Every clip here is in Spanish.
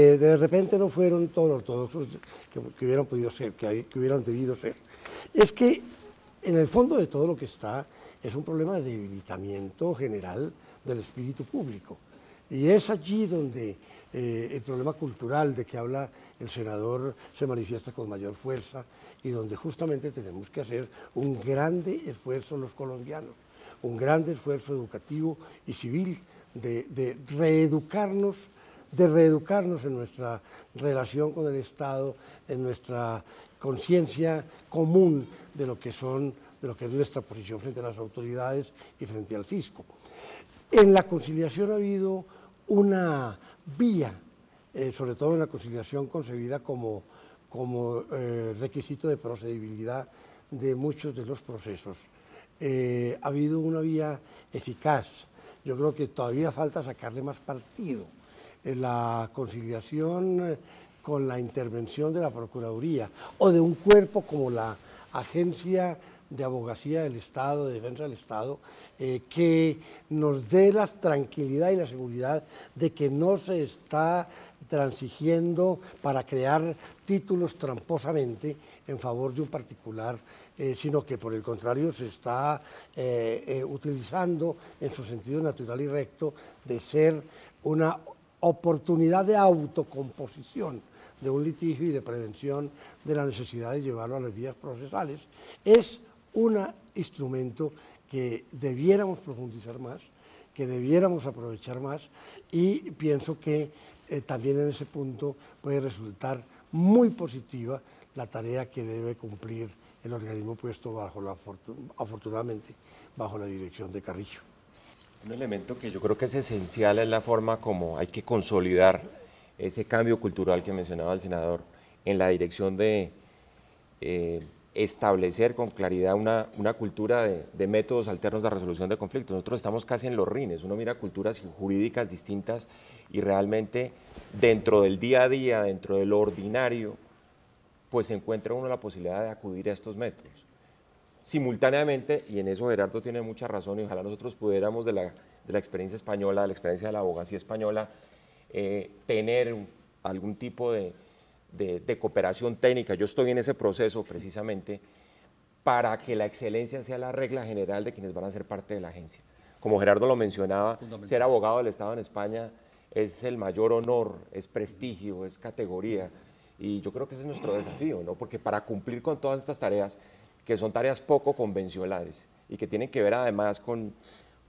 Eh, de repente no fueron todos ortodoxos que, hubieran podido ser, que, hubieran debido ser. Es que en el fondo de todo lo que está es un problema de debilitamiento general del espíritu público. Y es allí donde eh, el problema cultural de que habla el senador se manifiesta con mayor fuerza y donde justamente tenemos que hacer un grande esfuerzo los colombianos, un grande esfuerzo educativo y civil de reeducarnos de reeducarnos en nuestra relación con el Estado, en nuestra conciencia común de lo que son de lo que es nuestra posición frente a las autoridades y frente al fisco. En la conciliación ha habido una vía, eh, sobre todo en la conciliación concebida como, eh, requisito de procedibilidad de muchos de los procesos. Eh, ha habido una vía eficaz. Yo creo que todavía falta sacarle más partido eh, la conciliación eh, con la intervención de la Procuraduría o de un cuerpo como la Agencia de Abogacía del Estado, de Defensa del Estado, eh, que nos dé la tranquilidad y la seguridad de que no se está transigiendo para crear títulos tramposamente en favor de un particular, sino que por el contrario se está utilizando en su sentido natural y recto de ser una oportunidad de autocomposición de un litigio y de prevención de la necesidad de llevarlo a las vías procesales, es un instrumento que debiéramos profundizar más, que debiéramos aprovechar más y pienso que eh, también en ese punto puede resultar muy positiva la tarea que debe cumplir el organismo puesto bajo la, afortunadamente bajo la dirección de Carrillo. Un elemento que yo creo que es esencial es la forma como hay que consolidar ese cambio cultural que mencionaba el senador en la dirección de eh, establecer con claridad una, cultura de, de, métodos alternos de resolución de conflictos. Nosotros estamos casi en los rines, uno mira culturas jurídicas distintas y realmente dentro del día a día, dentro del ordinario, pues encuentra uno la posibilidad de acudir a estos métodos simultáneamente, y en eso Gerardo tiene mucha razón, y ojalá nosotros pudiéramos de la, de la experiencia española, de la experiencia de la abogacía española, eh, tener algún tipo de, cooperación técnica. Yo estoy en ese proceso precisamente para que la excelencia sea la regla general de quienes van a ser parte de la agencia. Como Gerardo lo mencionaba, ser abogado del Estado en España es el mayor honor, es prestigio, es categoría. Y yo creo que ese es nuestro desafío, ¿no? Porque para cumplir con todas estas tareas que son tareas poco convencionales y que tienen que ver además con,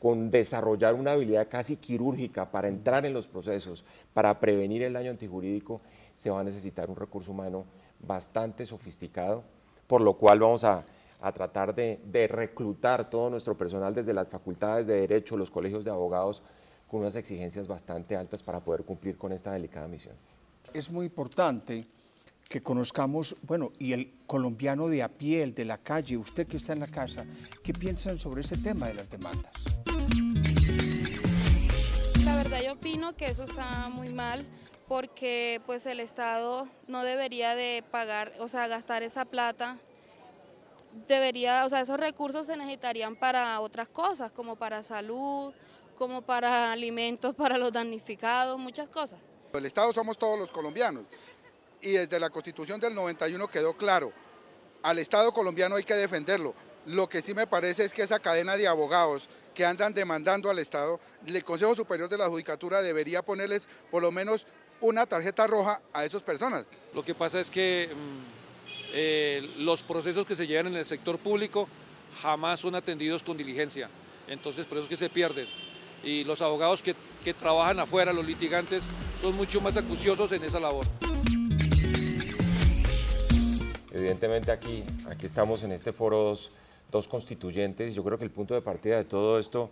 con desarrollar una habilidad casi quirúrgica para entrar en los procesos, para prevenir el daño antijurídico, se va a necesitar un recurso humano bastante sofisticado, por lo cual vamos a, a tratar de, de, reclutar todo nuestro personal desde las facultades de Derecho, los colegios de abogados, con unas exigencias bastante altas para poder cumplir con esta delicada misión. Es muy importante que conozcamos, bueno, y el colombiano de a pie, de la calle, usted que está en la casa, ¿qué piensan sobre ese tema de las demandas? La verdad yo opino que eso está muy mal porque pues el Estado no debería de pagar, o sea, gastar esa plata debería, o sea, esos recursos se necesitarían para otras cosas, como para salud, como para alimentos para los damnificados, muchas cosas. El Estado somos todos los colombianos y desde la Constitución del 91 quedó claro, al Estado colombiano hay que defenderlo. Lo que sí me parece es que esa cadena de abogados que andan demandando al Estado, el Consejo Superior de la Judicatura debería ponerles por lo menos una tarjeta roja a esas personas. Lo que pasa es que mm, eh, los procesos que se llevan en el sector público jamás son atendidos con diligencia, entonces por eso que se pierden. Y los abogados que, que trabajan afuera, los litigantes, son mucho más acuciosos en esa labor. Evidentemente aquí, aquí estamos en este foro dos, constituyentes y Yo creo que el punto de partida de todo esto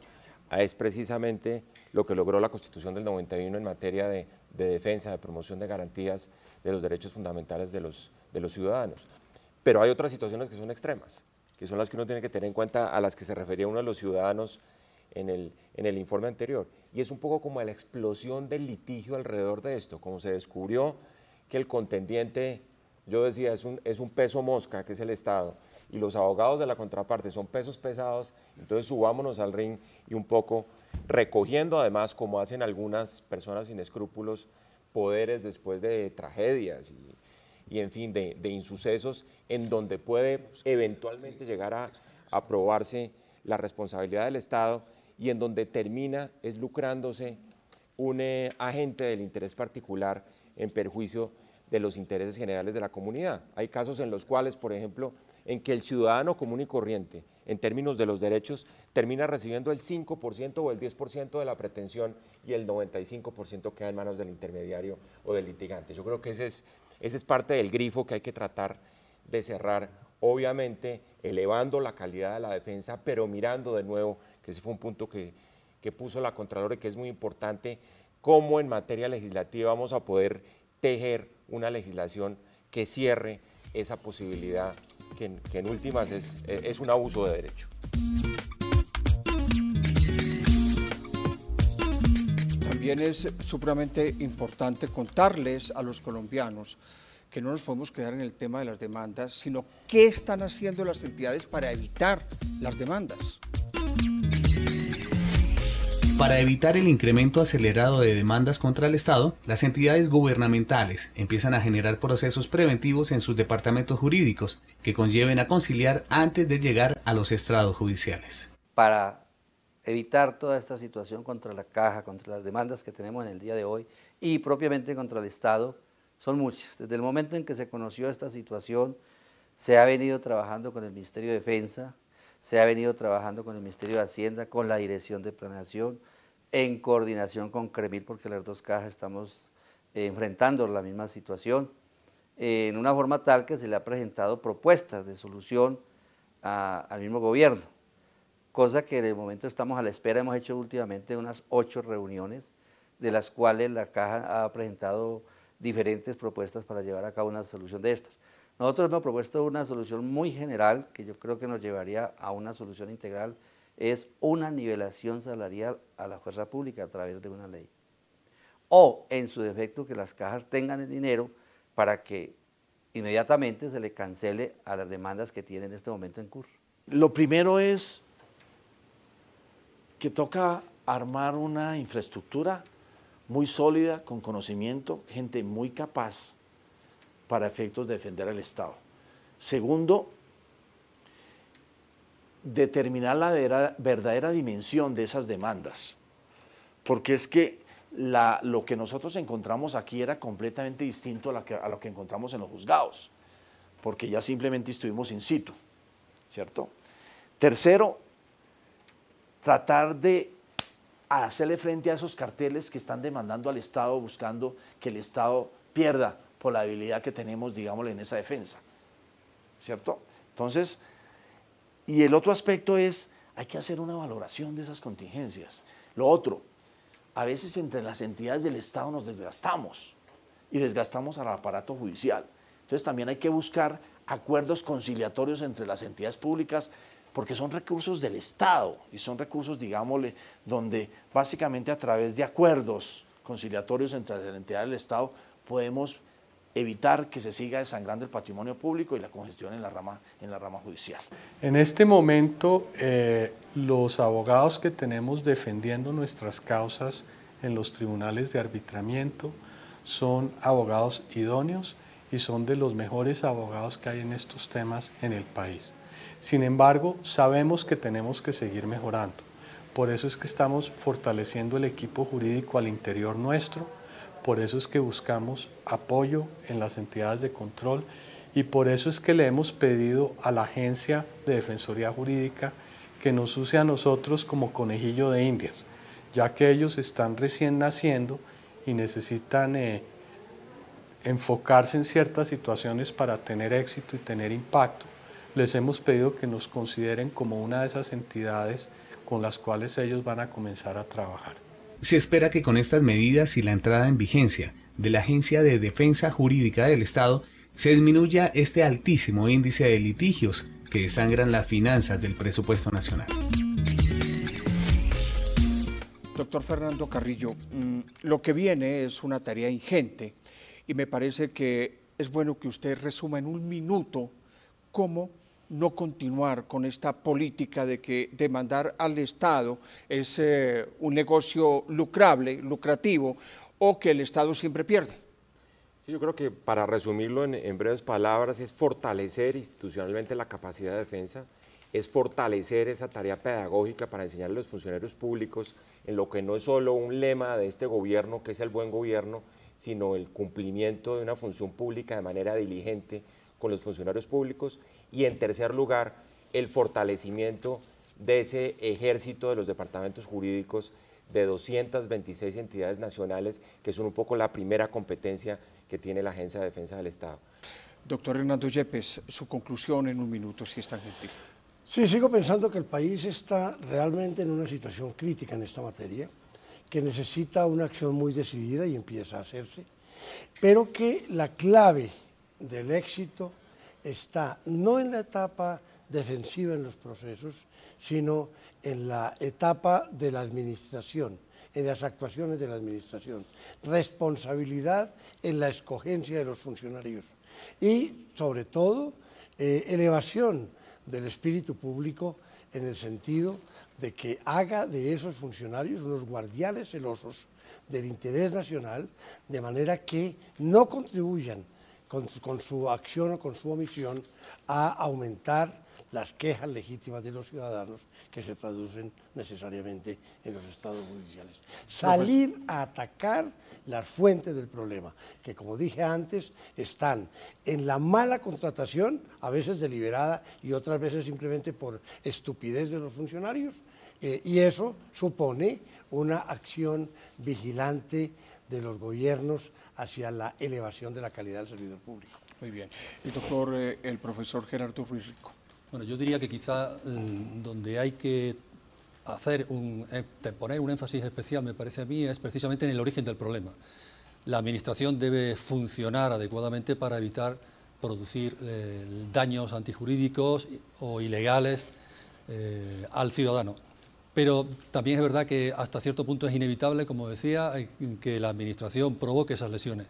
es precisamente lo que logró la Constitución del 91 en materia de, defensa, de promoción de garantías de los derechos fundamentales de los, ciudadanos. Pero hay otras situaciones que son extremas, que son las que uno tiene que tener en cuenta, a las que se refería uno de los ciudadanos en el informe anterior. Y es un poco como la explosión del litigio alrededor de esto, como se descubrió que el contendiente yo decía, es un, es un peso mosca, que es el Estado, y los abogados de la contraparte son pesos pesados, entonces subámonos al ring y un poco recogiendo además, como hacen algunas personas sin escrúpulos, poderes después de tragedias y, en fin, de, insucesos, en donde puede eventualmente llegar a, aprobarse la responsabilidad del Estado y en donde termina es lucrándose un eh, agente del interés particular en perjuicio de los intereses generales de la comunidad. Hay casos en los cuales, por ejemplo, en que el ciudadano común y corriente, en términos de los derechos, termina recibiendo el 5% o el 10% de la pretensión y el 95% queda en manos del intermediario o del litigante. Yo creo que ese es, es parte del grifo que hay que tratar de cerrar, obviamente elevando la calidad de la defensa, pero mirando de nuevo, que ese fue un punto que, que puso la Contralora y que es muy importante, cómo en materia legislativa vamos a poder tejer una legislación que cierre esa posibilidad que en, últimas es, es un abuso de derecho. También es supremamente importante contarles a los colombianos que no nos podemos quedar en el tema de las demandas, sino qué están haciendo las entidades para evitar las demandas. Para evitar el incremento acelerado de demandas contra el Estado, las entidades gubernamentales empiezan a generar procesos preventivos en sus departamentos jurídicos que conlleven a conciliar antes de llegar a los estrados judiciales. Para evitar toda esta situación contra la caja, contra las demandas que tenemos en el día de hoy y propiamente contra el Estado, son muchas. Desde el momento en que se conoció esta situación, se ha venido trabajando con el Ministerio de Defensa, se ha venido trabajando con el Ministerio de Hacienda, con la Dirección de Planeación, en coordinación con CREMIL, porque las dos cajas estamos eh, enfrentando la misma situación, en una forma tal que se le ha presentado propuestas de solución al mismo gobierno, cosa que en el momento estamos a la espera, hemos hecho últimamente unas ocho reuniones, de las cuales la caja ha presentado diferentes propuestas para llevar a cabo una solución de estas. Nosotros hemos propuesto una solución muy general, que yo creo que nos llevaría a una solución integral, es una nivelación salarial a la fuerza pública a través de una ley. O, en su defecto, que las cajas tengan el dinero para que inmediatamente se le cancele a las demandas que tiene en este momento en curso. Lo primero es que toca armar una infraestructura muy sólida, con conocimiento, gente muy capaz, para efectos de defender al Estado. Segundo, determinar la verdadera dimensión de esas demandas, porque es que lo que nosotros encontramos aquí era completamente distinto a, a lo que encontramos en los juzgados, porque ya simplemente estuvimos in situ, ¿cierto? Tercero, tratar de hacerle frente a esos carteles que están demandando al Estado, buscando que el Estado pierda por la habilidad que tenemos, digámosle, en esa defensa. ¿Cierto? Entonces, y el otro aspecto es, hay que hacer una valoración de esas contingencias. Lo otro, a veces entre las entidades del Estado nos desgastamos y desgastamos al aparato judicial. Entonces también hay que buscar acuerdos conciliatorios entre las entidades públicas porque son recursos del Estado y son recursos, digámosle, donde básicamente a través de acuerdos conciliatorios entre las entidades del Estado podemos evitar que se siga desangrando el patrimonio público y la congestión en la rama, en la rama judicial. En este momento, eh, los abogados que tenemos defendiendo nuestras causas en los tribunales de arbitramiento son abogados idóneos y son de los mejores abogados que hay en estos temas en el país. Sin embargo, sabemos que tenemos que seguir mejorando. Por eso es que estamos fortaleciendo el equipo jurídico al interior nuestro, por eso es que buscamos apoyo en las entidades de control y por eso es que le hemos pedido a la Agencia de Defensoría Jurídica que nos use a nosotros como conejillo de indias, ya que ellos están recién naciendo y necesitan eh, enfocarse en ciertas situaciones para tener éxito y tener impacto. Les hemos pedido que nos consideren como una de esas entidades con las cuales ellos van a comenzar a trabajar. Se espera que con estas medidas y la entrada en vigencia de la Agencia de Defensa Jurídica del Estado se disminuya este altísimo índice de litigios que desangran las finanzas del presupuesto nacional. Doctor Fernando Carrillo, mm, lo que viene es una tarea ingente y me parece que es bueno que usted resuma en un minuto cómo no continuar con esta política de que demandar al Estado es eh, un negocio lucrable, lucrativo, o que el Estado siempre pierde? Sí, yo creo que para resumirlo en, en breves palabras es fortalecer institucionalmente la capacidad de defensa, es fortalecer esa tarea pedagógica para enseñar a los funcionarios públicos en lo que no es solo un lema de este gobierno, que es el buen gobierno, sino el cumplimiento de una función pública de manera diligente, con los funcionarios públicos y en tercer lugar el fortalecimiento de ese ejército de los departamentos jurídicos de 226 entidades nacionales, que son un poco la primera competencia que tiene la Agencia de Defensa del Estado. Doctor Hernando Yepes, su conclusión en un minuto, si es tan gentil. Sí, sigo pensando que el país está realmente en una situación crítica en esta materia, que necesita una acción muy decidida y empieza a hacerse, pero que la clave del éxito está no en la etapa defensiva en los procesos, sino en la etapa de la administración, en las actuaciones de la administración. Responsabilidad en la escogencia de los funcionarios y, sobre todo, eh, elevación del espíritu público en el sentido de que haga de esos funcionarios unos guardianes celosos del interés nacional, de manera que no contribuyan con, su acción o con su omisión a aumentar las quejas legítimas de los ciudadanos que se traducen necesariamente en los estados judiciales. Salir a atacar las fuentes del problema, que como dije antes, están en la mala contratación, a veces deliberada y otras veces simplemente por estupidez de los funcionarios, eh, y eso supone una acción vigilante de los gobiernos hacia la elevación de la calidad del servidor público. Muy bien. El doctor, eh, el profesor Gerardo Ruiz Bueno, yo diría que quizá mm, donde hay que hacer un, eh, poner un énfasis especial, me parece a mí, es precisamente en el origen del problema. La Administración debe funcionar adecuadamente para evitar producir eh, daños antijurídicos o ilegales al ciudadano. Pero también es verdad que hasta cierto punto es inevitable, como decía, eh, que la Administración provoque esas lesiones.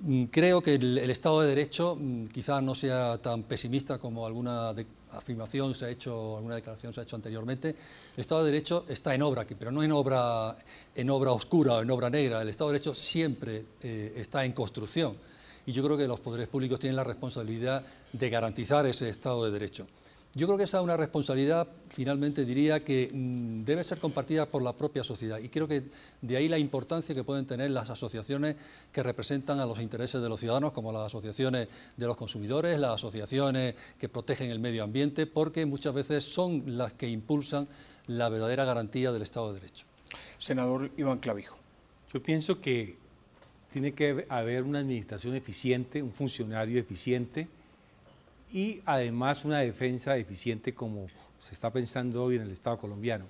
Mm, creo que el, Estado de Derecho mm, quizás no sea tan pesimista como alguna afirmación se ha hecho, alguna declaración se ha hecho anteriormente. El Estado de Derecho está en obra pero no en obra, oscura o en obra negra. El Estado de Derecho siempre eh, está en construcción y yo creo que los poderes públicos tienen la responsabilidad de garantizar ese Estado de Derecho. Yo creo que esa es una responsabilidad, finalmente diría, que mm, debe ser compartida por la propia sociedad. Y creo que de ahí la importancia que pueden tener las asociaciones que representan a los intereses de los ciudadanos, como las asociaciones de los consumidores, las asociaciones que protegen el medio ambiente, porque muchas veces son las que impulsan la verdadera garantía del Estado de Derecho. Senador Iván Clavijo. Yo pienso que tiene que haber una administración eficiente, un funcionario eficiente y además una defensa eficiente como se está pensando hoy en el Estado colombiano.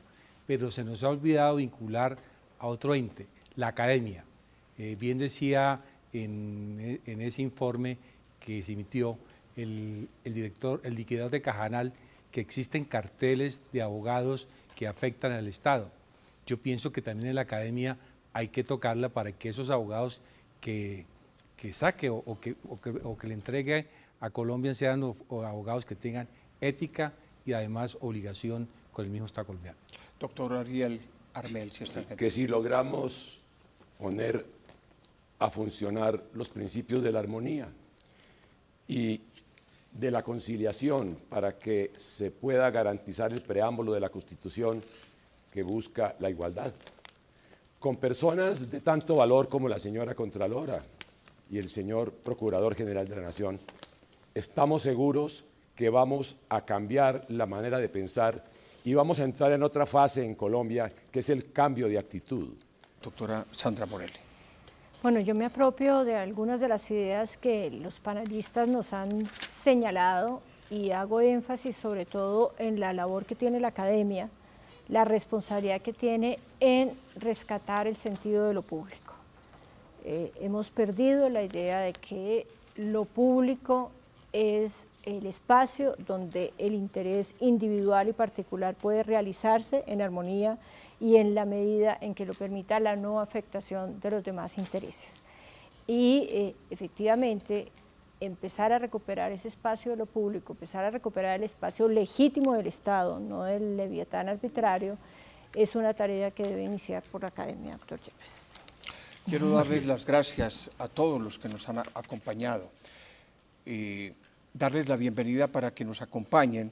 Pero se nos ha olvidado vincular a otro ente, la academia. Eh, bien decía en, en, ese informe que se emitió el, el director, el liquidador de Cajanal, que existen carteles de abogados que afectan al Estado. Yo pienso que también en la academia hay que tocarla para que esos abogados que, saque o, que, o que le entregue a Colombia sean abogados que tengan ética y además obligación con el mismo Estado colombiano. Doctor Ariel Armel, si está Que si logramos poner a funcionar los principios de la armonía y de la conciliación para que se pueda garantizar el preámbulo de la Constitución que busca la igualdad, con personas de tanto valor como la señora Contralora y el señor Procurador General de la Nación, estamos seguros que vamos a cambiar la manera de pensar y vamos a entrar en otra fase en Colombia, que es el cambio de actitud. Doctora Sandra Morelli. Bueno, yo me apropio de algunas de las ideas que los panelistas nos han señalado y hago énfasis sobre todo en la labor que tiene la academia, la responsabilidad que tiene en rescatar el sentido de lo público. Eh, hemos perdido la idea de que lo público es el espacio donde el interés individual y particular puede realizarse en armonía y en la medida en que lo permita la no afectación de los demás intereses. Y eh, efectivamente empezar a recuperar ese espacio de lo público, empezar a recuperar el espacio legítimo del Estado, no del leviatán arbitrario, es una tarea que debe iniciar por la Academia, doctor Chávez Quiero darles las gracias a todos los que nos han acompañado. Y darles la bienvenida para que nos acompañen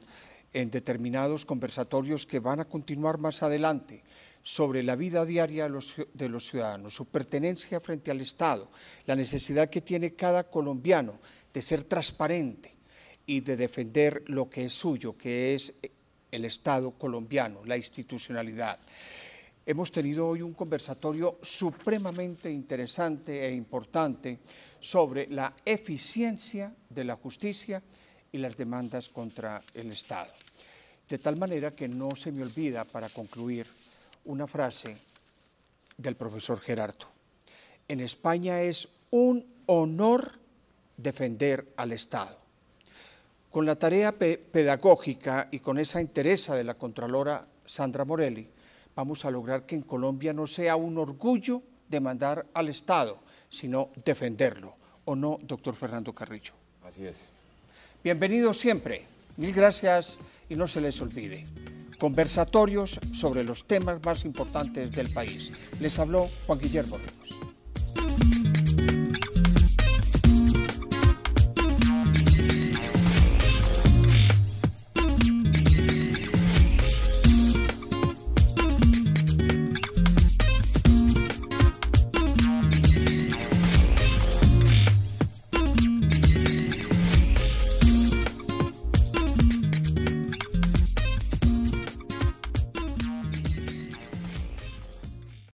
en determinados conversatorios que van a continuar más adelante sobre la vida diaria de los, ciudadanos, su pertenencia frente al Estado, la necesidad que tiene cada colombiano de ser transparente y de defender lo que es suyo, que es eh, el Estado colombiano, la institucionalidad. Hemos tenido hoy un conversatorio supremamente interesante e importante sobre la eficiencia de la justicia y las demandas contra el Estado. De tal manera que no se me olvida, para concluir, una frase del profesor Gerardo. En España es un honor defender al Estado. Con la tarea pedagógica y con esa interesa de la Contralora Sandra Morelli, vamos a lograr que en Colombia no sea un orgullo demandar al Estado, sino defenderlo. ¿O no, doctor Fernando Carrillo? Así es. Bienvenidos siempre. Mil gracias y no se les olvide. Conversatorios sobre los temas más importantes del país. Les habló Juan Guillermo Ramos.